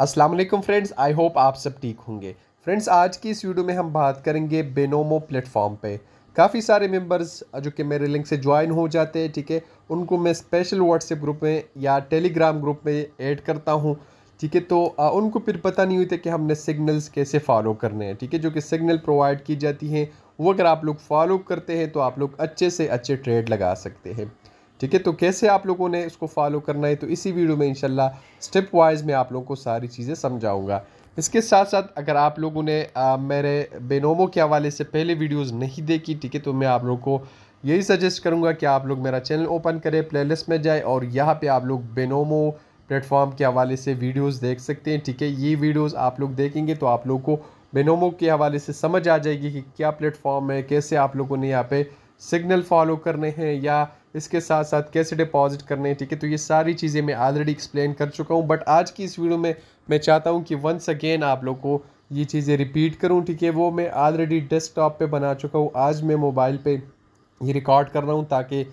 Aslam friends I hope आप सब ठीक होंगे फ्रेंड्स आज की इस वीडियो में हम बात करेंगे बेनोमो प्लेटफॉर्म पे काफ़ी सारे मेंबर्स जो कि मेरे लिंक से ज्वाइन हो जाते हैं ठीक है उनको मैं स्पेशल व्हाट्सएप ग्रुप में या टेलीग्राम ग्रुप में ऐड करता हूँ ठीक है तो आ, उनको फिर पता नहीं होता कि हमने सिग्नल्स कैसे फॉलो करने हैं ठीक है जो कि सिग्नल प्रोवाइड की जाती हैं वो अगर आप लोग फॉलो करते हैं तो आप लोग अच्छे से अच्छे ट्रेड लगा सकते हैं ठीक है तो कैसे आप लोगों ने इसको फॉलो करना है तो इसी वीडियो में इनशाला स्टेप वाइज में आप लोगों को सारी चीज़ें समझाऊंगा इसके साथ साथ अगर आप लोगों ने आ, मेरे बेनोमो के हवाले से पहले वीडियोस नहीं देखी ठीक है तो मैं आप लोगों को यही सजेस्ट करूँगा कि आप लोग मेरा चैनल ओपन करें प्लेलिस्ट में जाए और यहाँ पर आप लोग बेनोमो प्लेटफॉर्म के हवाले से वीडियोस देख सकते हैं ठीक है ये वीडियोस आप लोग देखेंगे तो आप लोग को बेनोमो के हवाले से समझ आ जाएगी कि क्या प्लेटफॉर्म है कैसे आप लोगों ने यहाँ पे सिग्नल फॉलो करने हैं या इसके साथ साथ कैसे डिपॉजिट करने हैं ठीक है तो ये सारी चीज़ें मैं ऑलरेडी एक्सप्लेन कर चुका हूँ बट आज की इस वीडियो में मैं चाहता हूँ कि वंस अगेन आप लोग को ये चीज़ें रिपीट करूँ ठीक है वो मैं ऑलरेडी डेस्कटॉप पे बना चुका हूँ आज मैं मोबाइल पे ये रिकॉर्ड कर रहा हूँ ताकि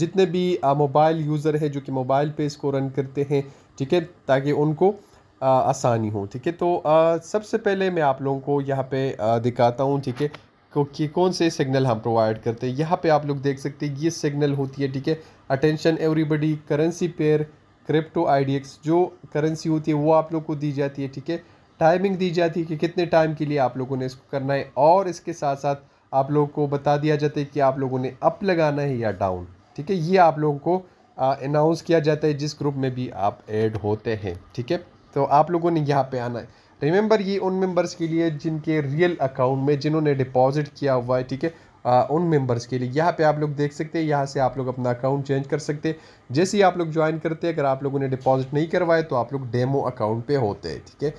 जितने भी मोबाइल यूज़र हैं जो कि मोबाइल पे इसको रन करते हैं ठीक है ताकि उनको आसानी हो ठीक है तो आ, सबसे पहले मैं आप लोगों को यहाँ पे आ, दिखाता हूँ ठीक है कि कौन से सिग्नल हम प्रोवाइड करते हैं यहाँ पे आप लोग देख सकते हैं ये सिग्नल होती है ठीक है attention everybody currency pair crypto IDX जो करेंसी होती है वो आप लोग को दी जाती है ठीक है टाइमिंग दी जाती है कि कितने टाइम के लिए आप लोगों ने इसको करना है और इसके साथ साथ आप लोगों को बता दिया जाता है कि आप लोगों ने अप लगाना है या डाउन ठीक है ये आप लोगों को अनाउंस किया जाता है जिस ग्रुप में भी आप ऐड होते हैं ठीक है तो आप लोगों ने यहाँ पे आना है रिमेंबर ये उन मेंबर्स के लिए जिनके रियल अकाउंट में जिन्होंने डिपॉजिट किया हुआ है ठीक है उन मेंबर्स के लिए यहाँ पे आप लोग देख सकते हैं यहाँ से आप लोग अपना अकाउंट चेंज कर सकते हैं जैसे ही आप लोग ज्वाइन करते हैं अगर आप लोगों ने डिपॉजिट नहीं करवाए तो आप लोग डेमो अकाउंट पे होते हैं ठीक है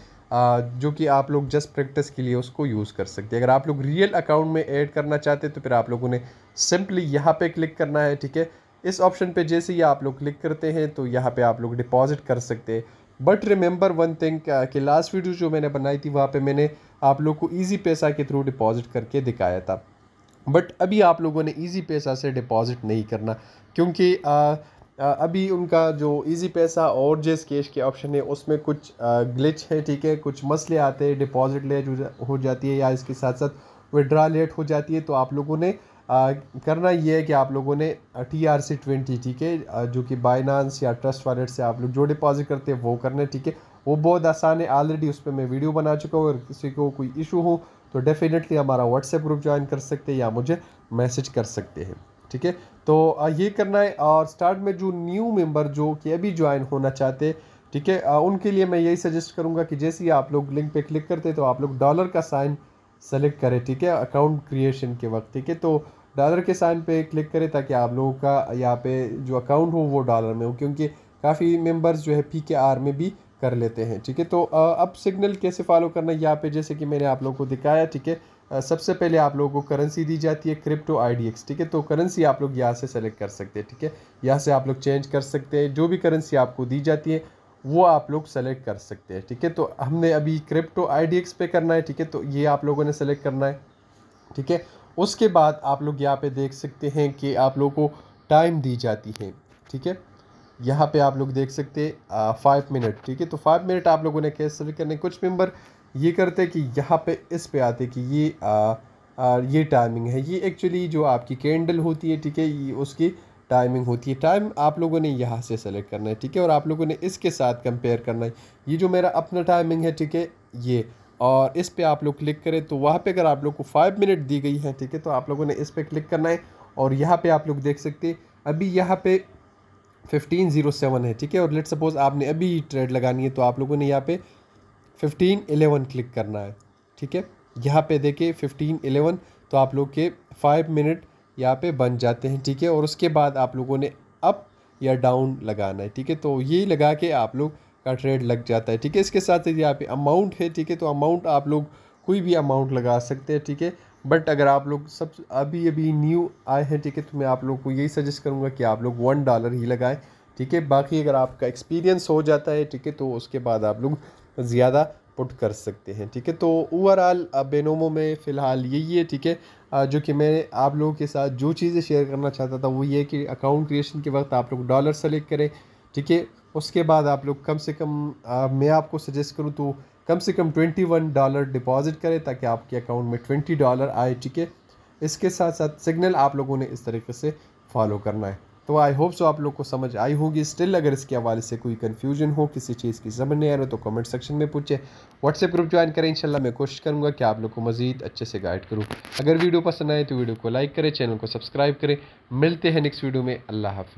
जो कि आप लोग जस्ट प्रैक्टिस के लिए उसको यूज़ कर सकते हैं अगर आप लोग रियल अकाउंट में ऐड करना चाहते हैं तो फिर आप लोगों ने सिंपली यहाँ पे क्लिक करना है ठीक है इस ऑप्शन पे जैसे ही आप लोग क्लिक करते हैं तो यहाँ पे आप लोग डिपॉजिट कर सकते हैं बट रिमेंबर वन थिंग कि लास्ट वीडियो जो मैंने बनाई थी वहाँ पे मैंने आप लोग को ईजी पैसा के थ्रू डिपॉजिट करके दिखाया था बट अभी आप लोगों ने ईजी पैसा से डिपॉजिट नहीं करना क्योंकि आ, uh, uh, अभी उनका जो इजी पैसा और जेस कैश के ऑप्शन है उसमें कुछ ग्लिच uh, है ठीक है कुछ मसले आते हैं डिपॉजिट लेट हो जाती है या इसके साथ साथ विड्रा लेट हो जाती है तो आप लोगों ने आ, करना ये है कि आप लोगों ने टी आर सी ट्वेंटी ठीक है जो कि बाइनांस या ट्रस्ट वॉलेट से आप लोग जो डिपॉजिट करते हैं वो करना ठीक है वो बहुत आसान है ऑलरेडी उस पर मैं वीडियो बना चुका हूँ अगर किसी को कोई इशू हो तो डेफिनेटली हमारा व्हाट्सएप ग्रुप ज्वाइन कर सकते हैं या मुझे मैसेज कर सकते हैं ठीक है तो ये करना है और स्टार्ट में जो न्यू मेंबर जो कि अभी ज्वाइन होना चाहते हैं ठीक है उनके लिए मैं यही सजेस्ट करूँगा कि जैसे ही आप लोग लिंक पे क्लिक करते हैं तो आप लोग डॉलर का साइन सेलेक्ट करें ठीक है अकाउंट क्रिएशन के वक्त ठीक है तो डॉलर के साइन पे क्लिक करें ताकि आप लोगों का यहाँ पे जो अकाउंट हो वो डॉलर में हो क्योंकि काफ़ी मेंबर्स जो है पी के आर में भी कर लेते हैं ठीक है तो अब सिग्नल कैसे फॉलो करना है यहाँ पे जैसे कि मैंने आप लोगों को दिखाया ठीक है सबसे पहले आप लोगों को करेंसी दी जाती है क्रिप्टो आई ठीक है तो करेंसी आप लोग यहाँ से सेलेक्ट कर सकते हैं ठीक है यहाँ से आप लोग चेंज कर सकते हैं जो भी करेंसी आपको दी जाती है वो आप लोग सेलेक्ट कर सकते हैं ठीक है तो हमने अभी क्रिप्टो आई पे करना है ठीक है तो ये आप लोगों ने सेलेक्ट करना है ठीक है उसके बाद आप लोग यहाँ पे देख सकते हैं कि आप लोगों को टाइम दी जाती है ठीक है यहाँ पे आप लोग देख सकते हैं फाइव मिनट ठीक है तो फाइव मिनट आप लोगों ने कैसे सर्व करने कुछ मेंबर ये करते कि यहाँ पे इस पे आते कि ये आ, आ, ये टाइमिंग है ये एक्चुअली जो आपकी कैंडल होती है ठीक है ये उसकी टाइमिंग होती है टाइम आप लोगों ने यहाँ से सेलेक्ट करना है ठीक है और आप लोगों ने इसके साथ कंपेयर करना है ये जो मेरा अपना टाइमिंग है ठीक है ये और इस पर आप लोग क्लिक करें तो वहाँ पे अगर आप लोग को फाइव मिनट दी गई है ठीक है तो आप लोगों ने इस पर क्लिक करना है और यहाँ पे आप लोग देख सकते हैं अभी यहाँ पे फिफ्टीन ज़ीरो सेवन है ठीक है और लेट सपोज़ आपने अभी ट्रेड लगानी है तो आप लोगों ने यहाँ पे फिफ्टीन एलेवन क्लिक करना है ठीक है यहाँ पे देखे फिफ्टीन एलेवन तो आप लोग के फाइव मिनट यहाँ पर बन जाते हैं ठीक है और उसके बाद आप लोगों ने अप या डाउन लगाना है ठीक है तो ये लगा के आप लोग का ट्रेड लग जाता है ठीक है इसके साथ यदि आप अमाउंट है ठीक है तो अमाउंट आप लोग कोई भी अमाउंट लगा सकते हैं ठीक है बट अगर आप लोग सब अभी अभी न्यू आए हैं ठीक है तो मैं आप लोग को यही सजेस्ट करूँगा कि आप लोग वन डॉलर ही लगाएं ठीक है बाकी अगर आपका एक्सपीरियंस हो जाता है ठीक है तो उसके बाद आप लोग ज़्यादा पुट कर सकते हैं ठीक है तो ओवरऑल बेनोमो में फ़िलहाल यही है ठीक है जो कि मैं आप लोगों के साथ जो चीज़ें शेयर करना चाहता था वो ये कि अकाउंट क्रिएशन के वक्त आप लोग डॉलर सेलेक्ट करें ठीक है उसके बाद आप लोग कम से कम आ, मैं आपको सजेस्ट करूँ तो कम से कम ट्वेंटी वन डॉलर डिपॉजिट करें ताकि आपके अकाउंट में ट्वेंटी डॉलर आए ठीक है इसके साथ साथ सिग्नल आप लोगों ने इस तरीके से फॉलो करना है तो आई होप सो आप लोग को समझ आई होगी स्टिल अगर इसके हवाले से कोई कन्फ्यूजन हो किसी चीज़ की समझ नहीं आ रहा तो कमेंट सेक्शन में पूछे व्हाट्सएप ग्रुप ज्वाइन करें इंशाल्लाह मैं कोशिश करूँगा कि आप लोग को मजीद अच्छे से गाइड करूँ अगर वीडियो पसंद आए तो वीडियो को लाइक करें चैनल को सब्सक्राइब करें मिलते हैं नेक्स्ट वीडियो में अल्लाह हाफि